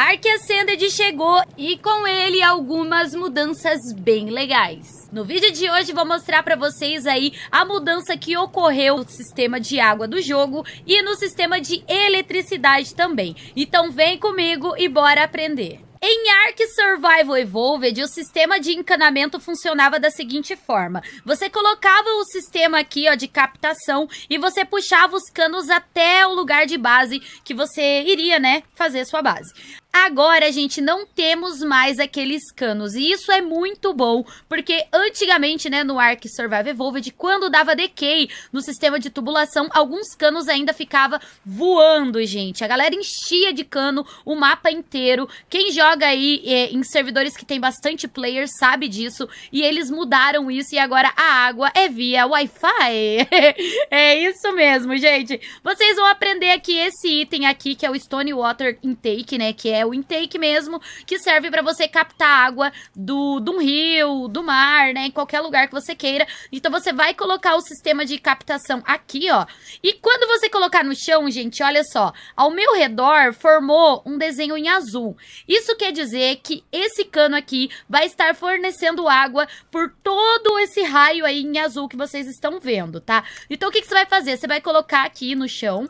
Arc Ascended chegou e com ele algumas mudanças bem legais. No vídeo de hoje vou mostrar para vocês aí a mudança que ocorreu no sistema de água do jogo e no sistema de eletricidade também. Então vem comigo e bora aprender. Em Ark Survival Evolved, o sistema de encanamento funcionava da seguinte forma. Você colocava o sistema aqui, ó, de captação, e você puxava os canos até o lugar de base que você iria, né, fazer sua base. Agora, gente, não temos mais aqueles canos. E isso é muito bom, porque antigamente, né, no Ark Survival Evolved, quando dava decay no sistema de tubulação, alguns canos ainda ficava voando, gente. A galera enchia de cano o mapa inteiro. Quem joga aí é, em servidores que tem bastante players sabe disso. E eles mudaram isso e agora a água é via Wi-Fi. é isso mesmo, gente. Vocês vão aprender aqui esse item aqui, que é o Stone Water Intake, né, que é o intake mesmo, que serve para você captar água do, de um rio, do mar, né? Em qualquer lugar que você queira. Então você vai colocar o sistema de captação aqui, ó. E quando você colocar no chão, gente, olha só, ao meu redor formou um desenho em azul. Isso quer dizer que esse cano aqui vai estar fornecendo água por todo esse raio aí em azul que vocês estão vendo, tá? Então o que, que você vai fazer? Você vai colocar aqui no chão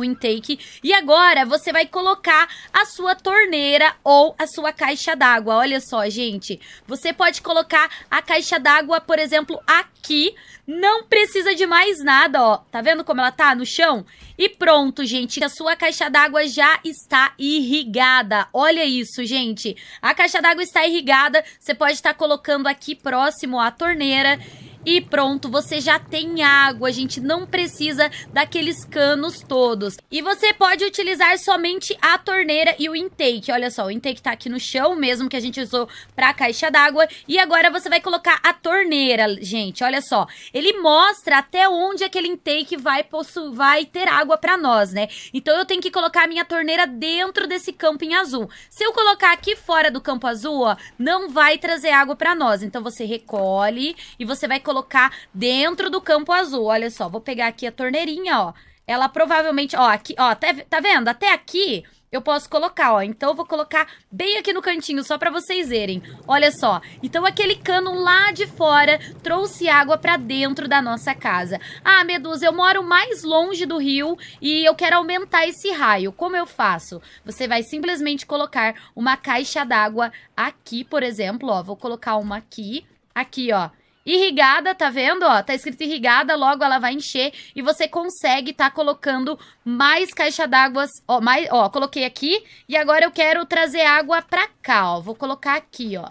o intake. E agora você vai colocar a sua torneira ou a sua caixa d'água. Olha só, gente. Você pode colocar a caixa d'água, por exemplo, aqui. Não precisa de mais nada, ó. Tá vendo como ela tá no chão? E pronto, gente. A sua caixa d'água já está irrigada. Olha isso, gente. A caixa d'água está irrigada. Você pode estar colocando aqui próximo à torneira e pronto, você já tem água, a gente não precisa daqueles canos todos. E você pode utilizar somente a torneira e o intake, olha só, o intake tá aqui no chão mesmo que a gente usou pra caixa d'água, e agora você vai colocar a torneira, gente, olha só, ele mostra até onde aquele intake vai, vai ter água pra nós, né? Então eu tenho que colocar a minha torneira dentro desse campo em azul. Se eu colocar aqui fora do campo azul, ó, não vai trazer água pra nós, então você recolhe e você vai colocar colocar dentro do campo azul. Olha só, vou pegar aqui a torneirinha, ó. Ela provavelmente, ó, aqui, ó, tá, tá vendo? Até aqui eu posso colocar, ó. Então eu vou colocar bem aqui no cantinho, só para vocês verem. Olha só. Então aquele cano lá de fora trouxe água para dentro da nossa casa. Ah, Medusa, eu moro mais longe do rio e eu quero aumentar esse raio. Como eu faço? Você vai simplesmente colocar uma caixa d'água aqui, por exemplo, ó. Vou colocar uma aqui, aqui, ó Irrigada, tá vendo? Ó, tá escrito irrigada, logo ela vai encher e você consegue tá colocando mais caixa d'água, ó, mais, ó, coloquei aqui e agora eu quero trazer água pra cá, ó. Vou colocar aqui, ó.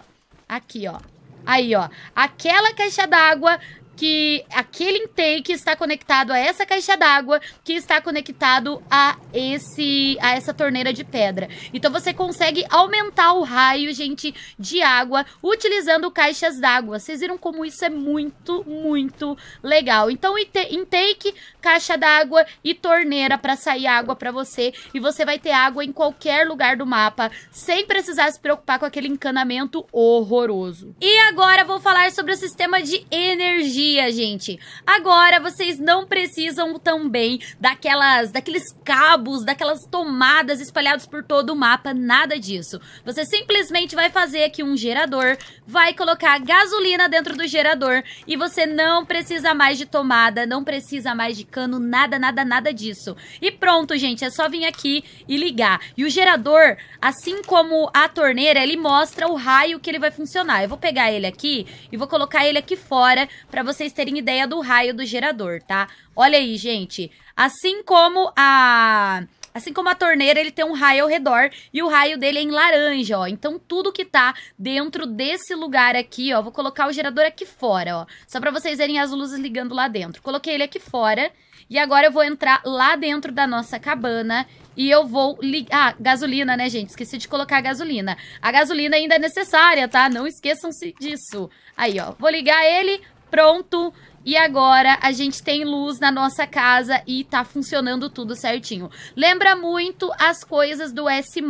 Aqui, ó. Aí, ó. Aquela caixa d'água que aquele intake está conectado a essa caixa d'água, que está conectado a esse a essa torneira de pedra. Então você consegue aumentar o raio, gente, de água utilizando caixas d'água. Vocês viram como isso é muito, muito legal. Então intake, caixa d'água e torneira para sair água para você e você vai ter água em qualquer lugar do mapa, sem precisar se preocupar com aquele encanamento horroroso. E agora vou falar sobre o sistema de energia dia, gente. Agora vocês não precisam também daquelas, daqueles cabos, daquelas tomadas espalhados por todo o mapa, nada disso. Você simplesmente vai fazer aqui um gerador, vai colocar gasolina dentro do gerador e você não precisa mais de tomada, não precisa mais de cano, nada, nada, nada disso. E pronto, gente, é só vir aqui e ligar. E o gerador, assim como a torneira, ele mostra o raio que ele vai funcionar. Eu vou pegar ele aqui e vou colocar ele aqui fora para vocês terem ideia do raio do gerador, tá? Olha aí, gente. Assim como a... Assim como a torneira, ele tem um raio ao redor e o raio dele é em laranja, ó. Então, tudo que tá dentro desse lugar aqui, ó, vou colocar o gerador aqui fora, ó. Só pra vocês verem as luzes ligando lá dentro. Coloquei ele aqui fora e agora eu vou entrar lá dentro da nossa cabana e eu vou ligar... Ah, gasolina, né, gente? Esqueci de colocar a gasolina. A gasolina ainda é necessária, tá? Não esqueçam-se disso. Aí, ó, vou ligar ele, pronto e agora a gente tem luz na nossa casa e tá funcionando tudo certinho. Lembra muito as coisas do S+,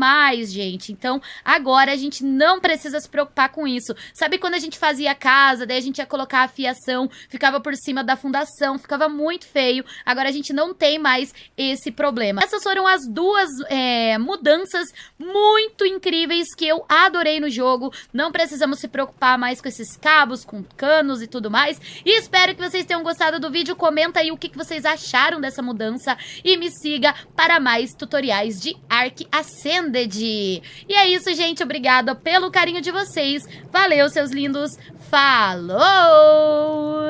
gente. Então, agora a gente não precisa se preocupar com isso. Sabe quando a gente fazia a casa, daí a gente ia colocar a fiação, ficava por cima da fundação, ficava muito feio. Agora a gente não tem mais esse problema. Essas foram as duas é, mudanças muito incríveis que eu adorei no jogo. Não precisamos se preocupar mais com esses cabos, com canos e tudo mais. E espero que que vocês tenham gostado do vídeo. Comenta aí o que, que vocês acharam dessa mudança. E me siga para mais tutoriais de Arc Ascended. E é isso, gente. Obrigada pelo carinho de vocês. Valeu, seus lindos. Falou!